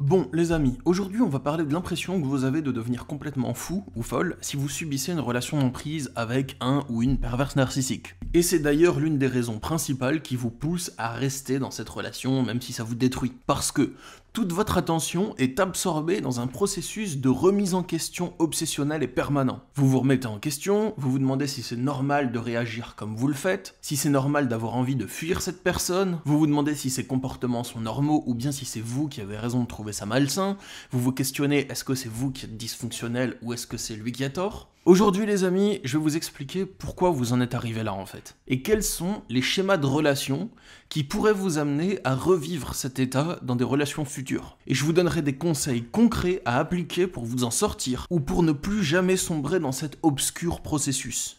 Bon, les amis, aujourd'hui on va parler de l'impression que vous avez de devenir complètement fou ou folle si vous subissez une relation prise avec un ou une perverse narcissique. Et c'est d'ailleurs l'une des raisons principales qui vous pousse à rester dans cette relation même si ça vous détruit. Parce que toute votre attention est absorbée dans un processus de remise en question obsessionnelle et permanent. Vous vous remettez en question, vous vous demandez si c'est normal de réagir comme vous le faites, si c'est normal d'avoir envie de fuir cette personne, vous vous demandez si ses comportements sont normaux ou bien si c'est vous qui avez raison de trouver ça malsain, vous vous questionnez est-ce que c'est vous qui êtes dysfonctionnel ou est-ce que c'est lui qui a tort Aujourd'hui les amis, je vais vous expliquer pourquoi vous en êtes arrivé là en fait, et quels sont les schémas de relations qui pourrait vous amener à revivre cet état dans des relations futures. Et je vous donnerai des conseils concrets à appliquer pour vous en sortir ou pour ne plus jamais sombrer dans cet obscur processus.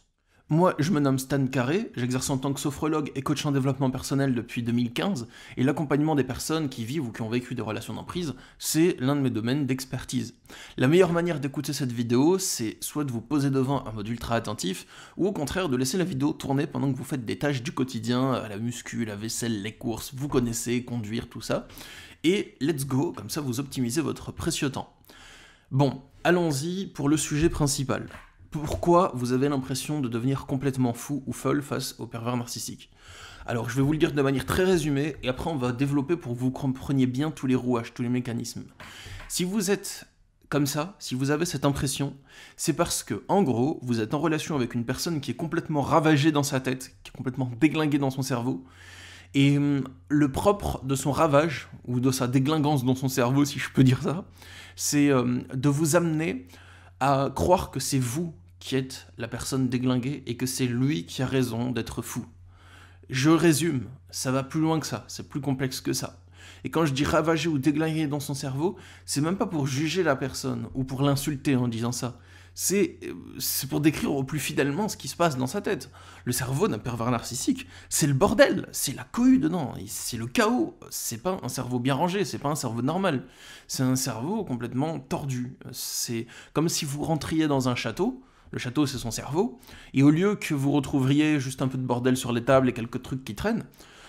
Moi, je me nomme Stan Carré, j'exerce en tant que sophrologue et coach en développement personnel depuis 2015, et l'accompagnement des personnes qui vivent ou qui ont vécu des relations d'emprise, c'est l'un de mes domaines d'expertise. La meilleure manière d'écouter cette vidéo, c'est soit de vous poser devant un mode ultra attentif, ou au contraire de laisser la vidéo tourner pendant que vous faites des tâches du quotidien, à la muscu, la vaisselle, les courses, vous connaissez, conduire, tout ça. Et let's go, comme ça vous optimisez votre précieux temps. Bon, allons-y pour le sujet principal pourquoi vous avez l'impression de devenir complètement fou ou folle face au pervers narcissique. Alors je vais vous le dire de manière très résumée et après on va développer pour que vous compreniez bien tous les rouages, tous les mécanismes. Si vous êtes comme ça, si vous avez cette impression, c'est parce que, en gros, vous êtes en relation avec une personne qui est complètement ravagée dans sa tête, qui est complètement déglinguée dans son cerveau. Et hum, le propre de son ravage, ou de sa déglingance dans son cerveau, si je peux dire ça, c'est hum, de vous amener à croire que c'est vous qui êtes la personne déglinguée et que c'est lui qui a raison d'être fou. Je résume, ça va plus loin que ça, c'est plus complexe que ça. Et quand je dis ravager ou déglinguer dans son cerveau, c'est même pas pour juger la personne ou pour l'insulter en disant ça c'est pour décrire au plus fidèlement ce qui se passe dans sa tête. Le cerveau d'un pervers narcissique, c'est le bordel, c'est la cohue dedans, c'est le chaos. C'est pas un cerveau bien rangé, c'est pas un cerveau normal. C'est un cerveau complètement tordu. C'est comme si vous rentriez dans un château. Le château, c'est son cerveau. Et au lieu que vous retrouveriez juste un peu de bordel sur les tables et quelques trucs qui traînent,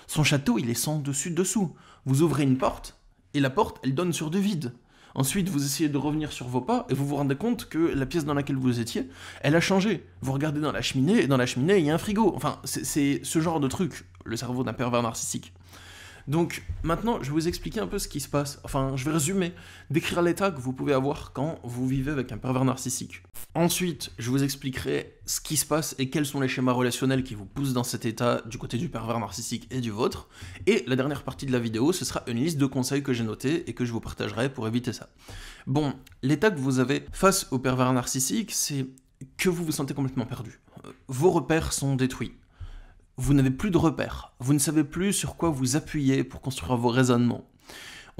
son château, il est sans dessus-dessous. Vous ouvrez une porte, et la porte, elle donne sur du vide. Ensuite, vous essayez de revenir sur vos pas et vous vous rendez compte que la pièce dans laquelle vous étiez, elle a changé. Vous regardez dans la cheminée et dans la cheminée, il y a un frigo. Enfin, c'est ce genre de truc, le cerveau d'un pervers narcissique. Donc maintenant, je vais vous expliquer un peu ce qui se passe. Enfin, je vais résumer, décrire l'état que vous pouvez avoir quand vous vivez avec un pervers narcissique. Ensuite, je vous expliquerai ce qui se passe et quels sont les schémas relationnels qui vous poussent dans cet état du côté du pervers narcissique et du vôtre. Et la dernière partie de la vidéo, ce sera une liste de conseils que j'ai notés et que je vous partagerai pour éviter ça. Bon, l'état que vous avez face au pervers narcissique, c'est que vous vous sentez complètement perdu. Euh, vos repères sont détruits vous n'avez plus de repères, vous ne savez plus sur quoi vous appuyer pour construire vos raisonnements.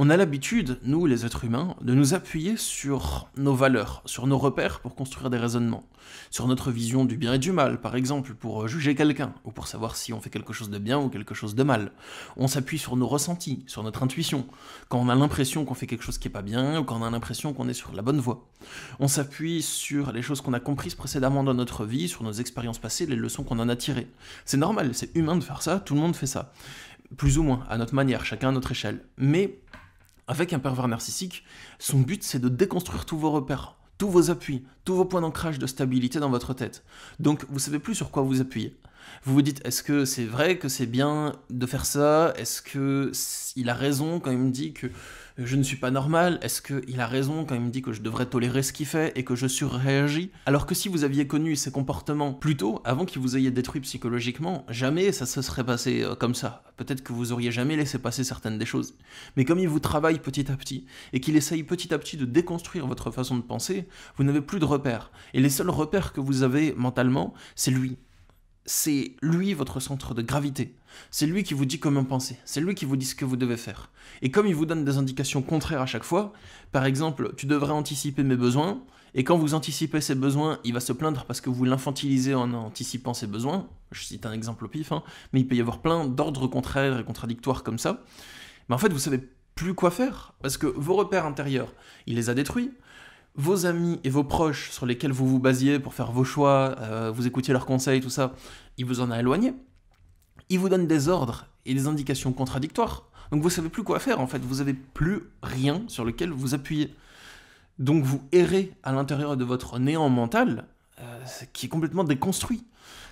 On a l'habitude, nous les êtres humains, de nous appuyer sur nos valeurs, sur nos repères pour construire des raisonnements, sur notre vision du bien et du mal, par exemple, pour euh, juger quelqu'un, ou pour savoir si on fait quelque chose de bien ou quelque chose de mal. On s'appuie sur nos ressentis, sur notre intuition, quand on a l'impression qu'on fait quelque chose qui n'est pas bien, ou quand on a l'impression qu'on est sur la bonne voie. On s'appuie sur les choses qu'on a comprises précédemment dans notre vie, sur nos expériences passées, les leçons qu'on en a tirées. C'est normal, c'est humain de faire ça, tout le monde fait ça. Plus ou moins, à notre manière, chacun à notre échelle. Mais avec un pervers narcissique, son but c'est de déconstruire tous vos repères, tous vos appuis, tous vos points d'ancrage de stabilité dans votre tête. Donc vous savez plus sur quoi vous appuyez. Vous vous dites, est-ce que c'est vrai que c'est bien de faire ça Est-ce que il a raison quand il me dit que je ne suis pas normal Est-ce qu'il a raison quand il me dit que je devrais tolérer ce qu'il fait et que je surréagis Alors que si vous aviez connu ses comportements plus tôt, avant qu'il vous ayez détruit psychologiquement, jamais ça se serait passé euh, comme ça. Peut-être que vous auriez jamais laissé passer certaines des choses. Mais comme il vous travaille petit à petit et qu'il essaye petit à petit de déconstruire votre façon de penser, vous n'avez plus de repères. Et les seuls repères que vous avez mentalement, c'est lui, c'est lui votre centre de gravité. C'est lui qui vous dit comment penser, c'est lui qui vous dit ce que vous devez faire. Et comme il vous donne des indications contraires à chaque fois, par exemple, tu devrais anticiper mes besoins, et quand vous anticipez ses besoins, il va se plaindre parce que vous l'infantilisez en anticipant ses besoins. Je cite un exemple au pif, hein, mais il peut y avoir plein d'ordres contraires et contradictoires comme ça. Mais en fait, vous savez plus quoi faire, parce que vos repères intérieurs, il les a détruits, vos amis et vos proches sur lesquels vous vous basiez pour faire vos choix, euh, vous écoutiez leurs conseils, tout ça, il vous en a éloigné. Il vous donne des ordres et des indications contradictoires. Donc vous savez plus quoi faire en fait, vous avez plus rien sur lequel vous appuyez. Donc vous errez à l'intérieur de votre néant mental euh, qui est complètement déconstruit.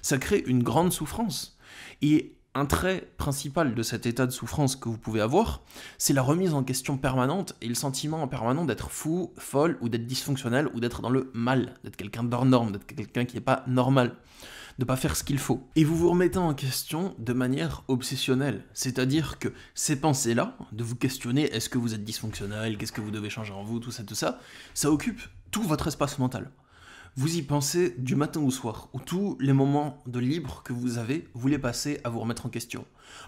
Ça crée une grande souffrance. Et un trait principal de cet état de souffrance que vous pouvez avoir, c'est la remise en question permanente et le sentiment en permanent d'être fou, folle ou d'être dysfonctionnel ou d'être dans le mal, d'être quelqu'un d'hors norme, d'être quelqu'un qui n'est pas normal, de ne pas faire ce qu'il faut. Et vous vous remettez en question de manière obsessionnelle, c'est-à-dire que ces pensées-là, de vous questionner est-ce que vous êtes dysfonctionnel, qu'est-ce que vous devez changer en vous, tout ça, tout ça, ça occupe tout votre espace mental. Vous y pensez du matin au soir, où tous les moments de libre que vous avez, vous les passez à vous remettre en question.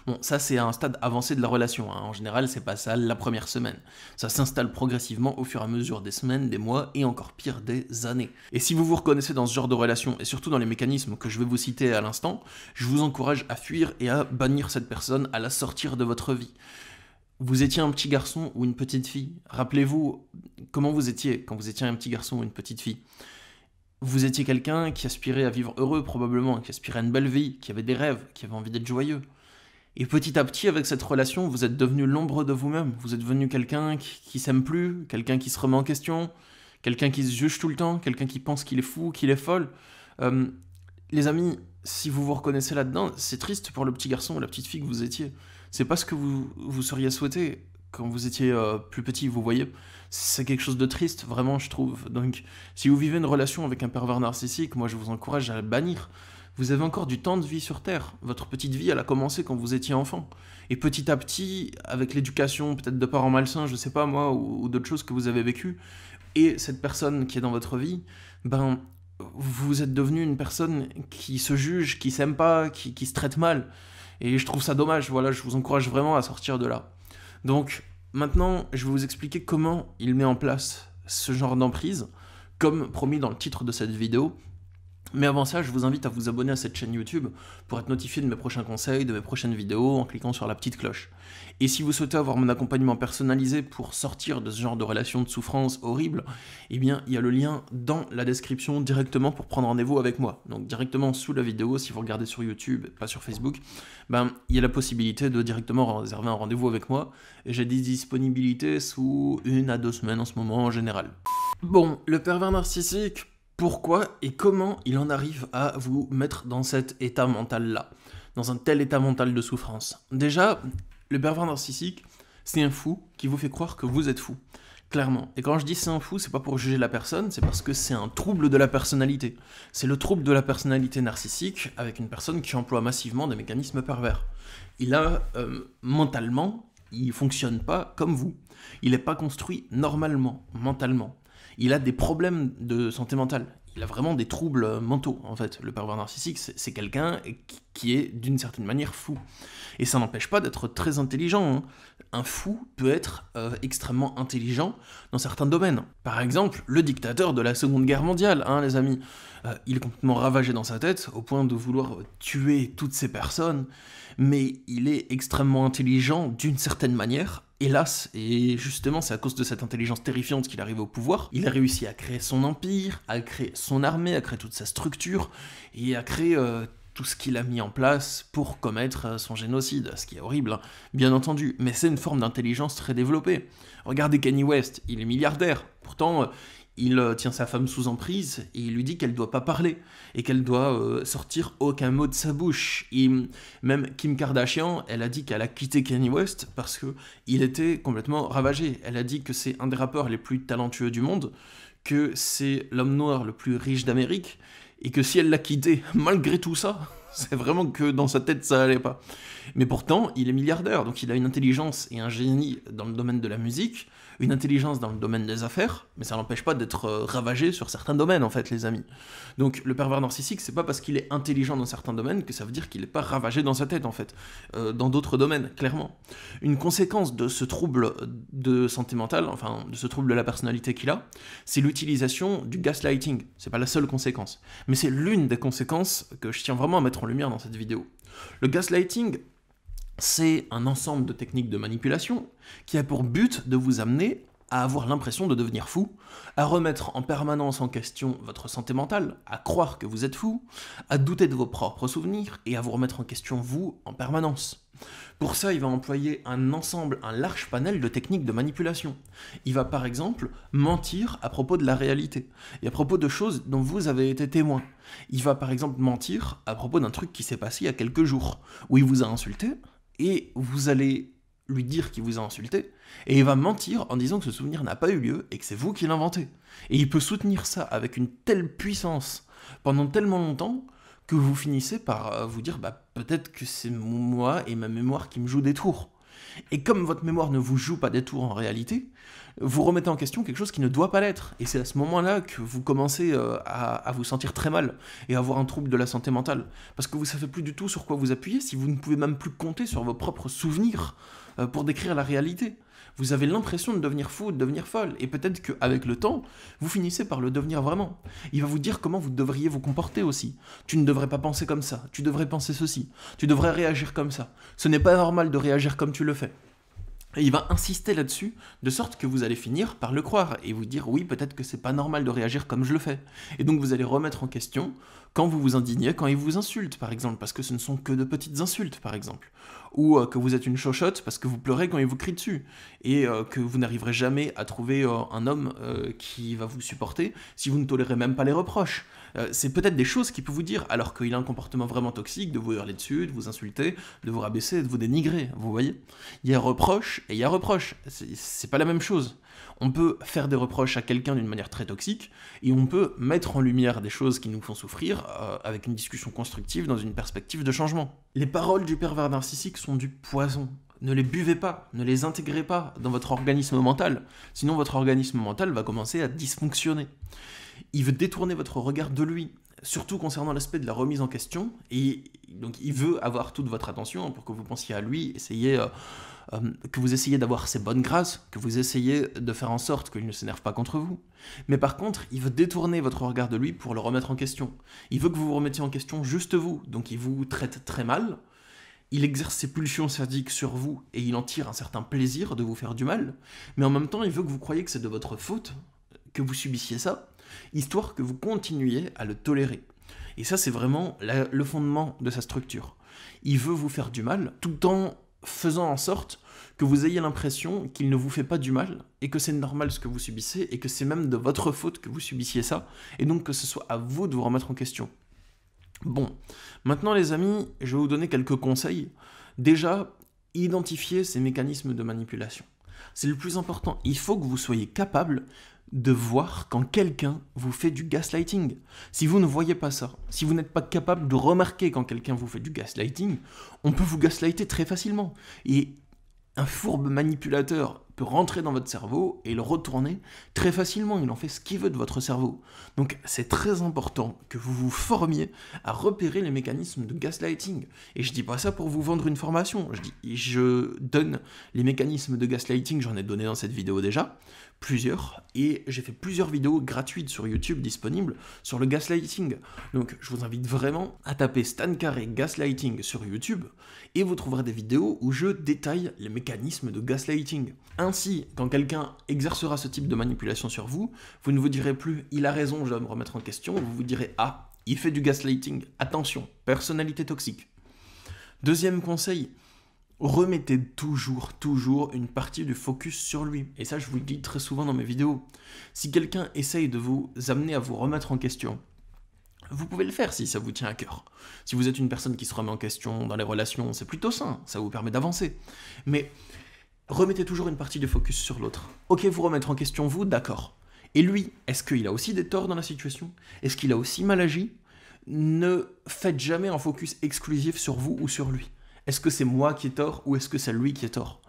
Bon, ça c'est à un stade avancé de la relation, hein. en général c'est pas ça la première semaine. Ça s'installe progressivement au fur et à mesure des semaines, des mois et encore pire des années. Et si vous vous reconnaissez dans ce genre de relation, et surtout dans les mécanismes que je vais vous citer à l'instant, je vous encourage à fuir et à bannir cette personne, à la sortir de votre vie. Vous étiez un petit garçon ou une petite fille Rappelez-vous comment vous étiez quand vous étiez un petit garçon ou une petite fille vous étiez quelqu'un qui aspirait à vivre heureux probablement, qui aspirait à une belle vie, qui avait des rêves, qui avait envie d'être joyeux. Et petit à petit, avec cette relation, vous êtes devenu l'ombre de vous-même. Vous êtes devenu quelqu'un qui, ne s'aime plus, quelqu'un qui se remet en question, quelqu'un qui se juge tout le temps, quelqu'un qui pense qu'il est fou, qu'il est folle. Euh, les amis, si vous vous reconnaissez là-dedans, c'est triste pour le petit garçon ou la petite fille que vous étiez. C'est pas ce que vous vous seriez souhaité quand vous étiez euh, plus petit, vous voyez, c'est quelque chose de triste, vraiment, je trouve. Donc, si vous vivez une relation avec un pervers narcissique, moi, je vous encourage à le bannir. Vous avez encore du temps de vie sur Terre. Votre petite vie, elle a commencé quand vous étiez enfant. Et petit à petit, avec l'éducation, peut-être de parents malsains, je sais pas moi, ou, d'autres choses que vous avez vécues, et cette personne qui est dans votre vie, ben, vous êtes devenu une personne qui se juge, qui s'aime pas, qui se traite mal. Et je trouve ça dommage, voilà, je vous encourage vraiment à sortir de là. Donc maintenant, je vais vous expliquer comment il met en place ce genre d'emprise. Comme promis dans le titre de cette vidéo, mais avant ça, je vous invite à vous abonner à cette chaîne YouTube pour être notifié de mes prochains conseils, de mes prochaines vidéos en cliquant sur la petite cloche. Et si vous souhaitez avoir mon accompagnement personnalisé pour sortir de ce genre de relation de souffrance horrible, eh bien il y a le lien dans la description directement pour prendre rendez-vous avec moi. Donc directement sous la vidéo, si vous regardez sur YouTube, pas sur Facebook, ben, il y a la possibilité de directement réserver un rendez-vous avec moi. Et j'ai des disponibilités sous une à deux semaines en ce moment en général. Bon, le pervers narcissique, pourquoi et comment il en arrive à vous mettre dans cet état mental-là, dans un tel état mental de souffrance. Déjà, le pervers narcissique, c'est un fou qui vous fait croire que vous êtes fou. Clairement. Et quand je dis c'est un fou, c'est pas pour juger la personne, c'est parce que c'est un trouble de la personnalité. C'est le trouble de la personnalité narcissique avec une personne qui emploie massivement des mécanismes pervers. Il a, euh, mentalement, il fonctionne pas comme vous. Il n'est pas construit normalement, mentalement il a des problèmes de santé mentale. Il a vraiment des troubles mentaux, en fait. Le pervers narcissique, c'est quelqu'un qui est d'une certaine manière fou. Et ça n'empêche pas d'être très intelligent. Hein. Un fou peut être euh, extrêmement intelligent dans certains domaines. Par exemple, le dictateur de la Seconde Guerre mondiale, hein, les amis. Euh, il est complètement ravagé dans sa tête, au point de vouloir tuer toutes ces personnes. Mais il est extrêmement intelligent d'une certaine manière, hélas, et justement c'est à cause de cette intelligence terrifiante qu'il arrive au pouvoir, il a réussi à créer son empire, à créer son armée, à créer toute sa structure, et à créer euh, tout ce qu'il a mis en place pour commettre euh, son génocide, ce qui est horrible, hein, bien entendu, mais c'est une forme d'intelligence très développée. Regardez Kanye West, il est milliardaire, pourtant euh, il euh, tient sa femme sous emprise et il lui dit qu'elle doit pas parler et qu'elle doit euh, sortir aucun mot de sa bouche. même Kim Kardashian, elle a dit qu'elle a quitté Kanye West parce que il était complètement ravagé. Elle a dit que c'est un des rappeurs les plus talentueux du monde, que c'est l'homme noir le plus riche d'Amérique et que si elle l'a quitté malgré tout ça, c'est vraiment que dans sa tête ça allait pas. Mais pourtant, il est milliardaire, donc il a une intelligence et un génie dans le domaine de la musique une intelligence dans le domaine des affaires, mais ça n'empêche pas d'être euh, ravagé sur certains domaines, en fait, les amis. Donc, le pervers narcissique, c'est pas parce qu'il est intelligent dans certains domaines que ça veut dire qu'il n'est pas ravagé dans sa tête, en fait, euh, dans d'autres domaines, clairement. Une conséquence de ce trouble de santé mentale, enfin, de ce trouble de la personnalité qu'il a, c'est l'utilisation du gaslighting. C'est pas la seule conséquence, mais c'est l'une des conséquences que je tiens vraiment à mettre en lumière dans cette vidéo. Le gaslighting, c'est un ensemble de techniques de manipulation qui a pour but de vous amener à avoir l'impression de devenir fou, à remettre en permanence en question votre santé mentale, à croire que vous êtes fou, à douter de vos propres souvenirs et à vous remettre en question vous en permanence. Pour ça, il va employer un ensemble, un large panel de techniques de manipulation. Il va par exemple mentir à propos de la réalité et à propos de choses dont vous avez été témoin. Il va par exemple mentir à propos d'un truc qui s'est passé il y a quelques jours, où il vous a insulté, et vous allez lui dire qu'il vous a insulté, et il va mentir en disant que ce souvenir n'a pas eu lieu et que c'est vous qui l'inventez. Et il peut soutenir ça avec une telle puissance pendant tellement longtemps que vous finissez par euh, vous dire bah peut-être que c'est moi et ma mémoire qui me joue des tours. Et comme votre mémoire ne vous joue pas des tours en réalité, vous remettez en question quelque chose qui ne doit pas l'être. Et c'est à ce moment-là que vous commencez euh, à, vous sentir très mal et à avoir un trouble de la santé mentale. Parce que vous ne savez plus du tout sur quoi vous appuyez si vous ne pouvez même plus compter sur vos propres souvenirs euh, pour décrire la réalité vous avez l'impression de devenir fou, de devenir folle, et peut-être qu'avec le temps, vous finissez par le devenir vraiment. Il va vous dire comment vous devriez vous comporter aussi. Tu ne devrais pas penser comme ça, tu devrais penser ceci, tu devrais réagir comme ça. Ce n'est pas normal de réagir comme tu le fais. Et il va insister là-dessus, de sorte que vous allez finir par le croire et vous dire oui, peut-être que c'est pas normal de réagir comme je le fais. Et donc vous allez remettre en question quand vous vous indignez, quand il vous insulte, par exemple, parce que ce ne sont que de petites insultes, par exemple, ou euh, que vous êtes une chochotte parce que vous pleurez quand il vous crient dessus, et euh, que vous n'arriverez jamais à trouver euh, un homme qui va vous supporter si vous ne tolérez même pas les reproches. c'est peut-être des choses qu'il peut vous dire, alors qu'il a un comportement vraiment toxique de vous hurler dessus, de vous insulter, de vous rabaisser, de vous dénigrer, vous voyez Il y a reproche et il y a reproche, c'est pas la même chose. On peut faire des reproches à quelqu'un d'une manière très toxique, et on peut mettre en lumière des choses qui nous font souffrir euh, avec une discussion constructive dans une perspective de changement. Les paroles du pervers narcissique sont du poison. Ne les buvez pas, ne les intégrez pas dans votre organisme mental, sinon votre organisme mental va commencer à dysfonctionner. Il veut détourner votre regard de lui, surtout concernant l'aspect de la remise en question. Et donc il veut avoir toute votre attention pour que vous pensiez à lui, essayez, euh, euh, que vous essayez d'avoir ses bonnes grâces, que vous essayez de faire en sorte qu'il ne s'énerve pas contre vous. Mais par contre, il veut détourner votre regard de lui pour le remettre en question. Il veut que vous vous remettiez en question juste vous, donc il vous traite très mal. Il exerce ses pulsions sadiques sur vous et il en tire un certain plaisir de vous faire du mal, mais en même temps, il veut que vous croyiez que c'est de votre faute que vous subissiez ça, histoire que vous continuiez à le tolérer. Et ça, c'est vraiment le fondement de sa structure. Il veut vous faire du mal tout en faisant en sorte que vous ayez l'impression qu'il ne vous fait pas du mal et que c'est normal ce que vous subissez et que c'est même de votre faute que vous subissiez ça et donc que ce soit à vous de vous remettre en question. Bon, maintenant les amis, je vais vous donner quelques conseils. Déjà, identifiez ces mécanismes de manipulation. C'est le plus important. Il faut que vous soyez capable de voir quand quelqu'un vous fait du gaslighting. Si vous ne voyez pas ça, si vous n'êtes pas capable de remarquer quand quelqu'un vous fait du gaslighting, on peut vous gaslighter très facilement. Et un fourbe manipulateur peut rentrer dans votre cerveau et le retourner très facilement. Il en fait ce qu'il veut de votre cerveau. Donc c'est très important que vous vous formiez à repérer les mécanismes de gaslighting. Et je dis pas ça pour vous vendre une formation. Je, dis, je donne les mécanismes de gaslighting, j'en ai donné dans cette vidéo déjà, plusieurs, et j'ai fait plusieurs vidéos gratuites sur YouTube disponibles sur le gaslighting. Donc je vous invite vraiment à taper Stan Carré gaslighting sur YouTube et vous trouverez des vidéos où je détaille les mécanismes de gaslighting. Ainsi, quand quelqu'un exercera ce type de manipulation sur vous, vous ne vous direz plus il a raison, je dois me remettre en question, vous vous direz ah, il fait du gaslighting, attention, personnalité toxique. Deuxième conseil, remettez toujours, toujours une partie du focus sur lui. Et ça, je vous le dis très souvent dans mes vidéos. Si quelqu'un essaye de vous amener à vous remettre en question, vous pouvez le faire si ça vous tient à cœur. Si vous êtes une personne qui se remet en question dans les relations, c'est plutôt sain, ça vous permet d'avancer. Mais remettez toujours une partie de focus sur l'autre. Ok, vous remettre en question vous, d'accord. Et lui, est-ce qu'il a aussi des torts dans la situation Est-ce qu'il a aussi mal agi Ne faites jamais un focus exclusif sur vous ou sur lui. Est-ce que c'est moi qui ai tort ou est-ce que c'est lui qui est tort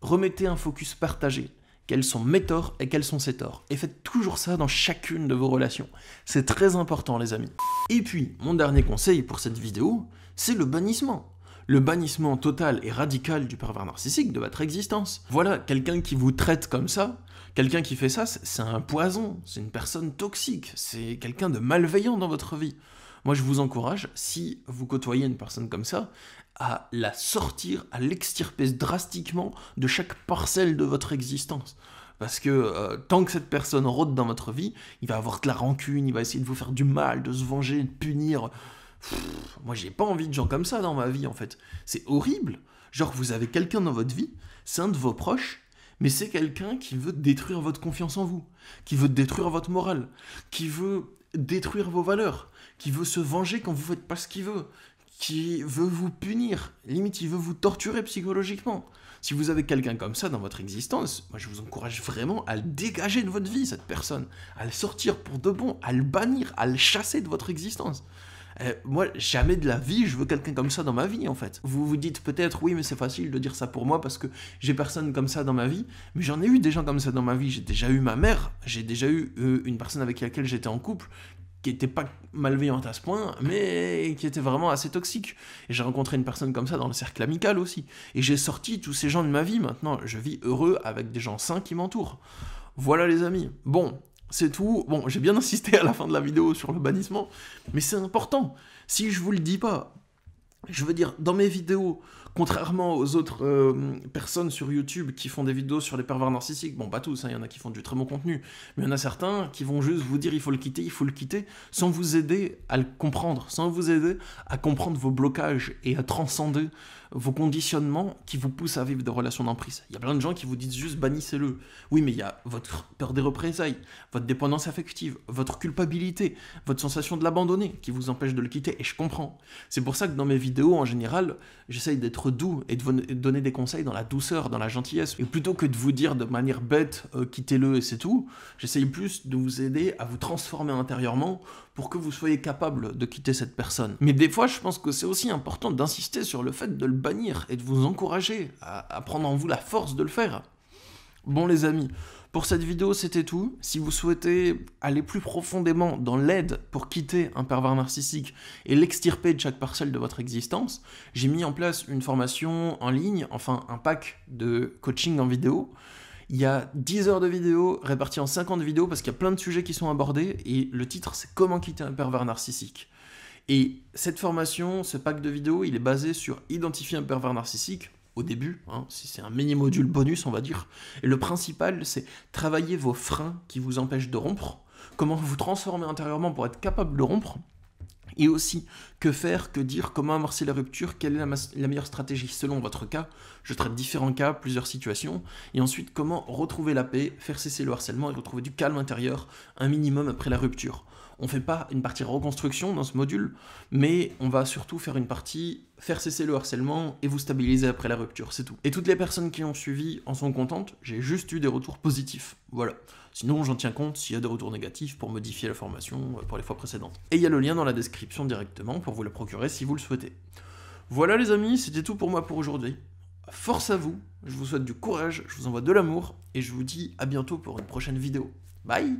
Remettez un focus partagé. Quels sont mes torts et quels sont ses torts Et faites toujours ça dans chacune de vos relations. C'est très important les amis. Et puis, mon dernier conseil pour cette vidéo, c'est le bannissement le bannissement total et radical du pervers narcissique de votre existence. Voilà, quelqu'un qui vous traite comme ça, quelqu'un qui fait ça, c'est un poison, c'est une personne toxique, c'est quelqu'un de malveillant dans votre vie. Moi, je vous encourage, si vous côtoyez une personne comme ça, à la sortir, à l'extirper drastiquement de chaque parcelle de votre existence. Parce que euh, tant que cette personne rôde dans votre vie, il va avoir de la rancune, il va essayer de vous faire du mal, de se venger, de punir moi, j'ai pas envie de gens comme ça dans ma vie, en fait. C'est horrible. Genre, vous avez quelqu'un dans votre vie, c'est un de vos proches, mais c'est quelqu'un qui veut détruire votre confiance en vous, qui veut détruire votre morale, qui veut détruire vos valeurs, qui veut se venger quand vous faites pas ce qu'il veut, qui veut vous punir, limite il veut vous torturer psychologiquement. Si vous avez quelqu'un comme ça dans votre existence, moi je vous encourage vraiment à le dégager de votre vie, cette personne, à le sortir pour de bon, à le bannir, à le chasser de votre existence. Euh, moi, jamais de la vie, je veux quelqu'un comme ça dans ma vie, en fait. Vous vous dites peut-être, oui, mais c'est facile de dire ça pour moi parce que j'ai personne comme ça dans ma vie. Mais j'en ai eu des gens comme ça dans ma vie. J'ai déjà eu ma mère, j'ai déjà eu euh, une personne avec laquelle j'étais en couple qui était pas malveillante à ce point, mais qui était vraiment assez toxique. Et j'ai rencontré une personne comme ça dans le cercle amical aussi. Et j'ai sorti tous ces gens de ma vie maintenant. Je vis heureux avec des gens sains qui m'entourent. Voilà les amis. Bon, c'est tout. Bon, j'ai bien insisté à la fin de la vidéo sur le bannissement, mais c'est important. Si je vous le dis pas, je veux dire, dans mes vidéos, Contrairement aux autres euh, personnes sur YouTube qui font des vidéos sur les pervers narcissiques, bon, pas tous, il hein, y en a qui font du très bon contenu, mais il y en a certains qui vont juste vous dire il faut le quitter, il faut le quitter, sans vous aider à le comprendre, sans vous aider à comprendre vos blocages et à transcender vos conditionnements qui vous poussent à vivre des relations d'emprise. Il y a plein de gens qui vous disent juste bannissez-le. Oui, mais il y a votre peur des représailles, votre dépendance affective, votre culpabilité, votre sensation de l'abandonner qui vous empêche de le quitter, et je comprends. C'est pour ça que dans mes vidéos, en général, j'essaye d'être doux et de vous donner des conseils dans la douceur, dans la gentillesse. Et plutôt que de vous dire de manière bête, euh, quittez-le et c'est tout, j'essaye plus de vous aider à vous transformer intérieurement pour que vous soyez capable de quitter cette personne. Mais des fois, je pense que c'est aussi important d'insister sur le fait de le bannir et de vous encourager à prendre en vous la force de le faire. Bon les amis, pour cette vidéo, c'était tout. Si vous souhaitez aller plus profondément dans l'aide pour quitter un pervers narcissique et l'extirper de chaque parcelle de votre existence, j'ai mis en place une formation en ligne, enfin un pack de coaching en vidéo. Il y a 10 heures de vidéo réparties en 50 vidéos parce qu'il y a plein de sujets qui sont abordés et le titre c'est Comment quitter un pervers narcissique. Et cette formation, ce pack de vidéos, il est basé sur identifier un pervers narcissique, au début, hein, si c'est un mini-module bonus, on va dire. Et le principal, c'est travailler vos freins qui vous empêchent de rompre, comment vous transformer intérieurement pour être capable de rompre, et aussi que faire, que dire, comment amorcer la rupture, quelle est la, meilleure stratégie selon votre cas. Je traite différents cas, plusieurs situations, et ensuite comment retrouver la paix, faire cesser le harcèlement et retrouver du calme intérieur un minimum après la rupture. On ne fait pas une partie reconstruction dans ce module, mais on va surtout faire une partie faire cesser le harcèlement et vous stabiliser après la rupture, c'est tout. Et toutes les personnes qui ont suivi en sont contentes, j'ai juste eu des retours positifs, voilà. Sinon, j'en tiens compte s'il y a des retours négatifs pour modifier la formation euh, pour les fois précédentes. Et il y a le lien dans la description directement pour vous le procurer si vous le souhaitez. Voilà les amis, c'était tout pour moi pour aujourd'hui. Force à vous, je vous souhaite du courage, je vous envoie de l'amour, et je vous dis à bientôt pour une prochaine vidéo. Bye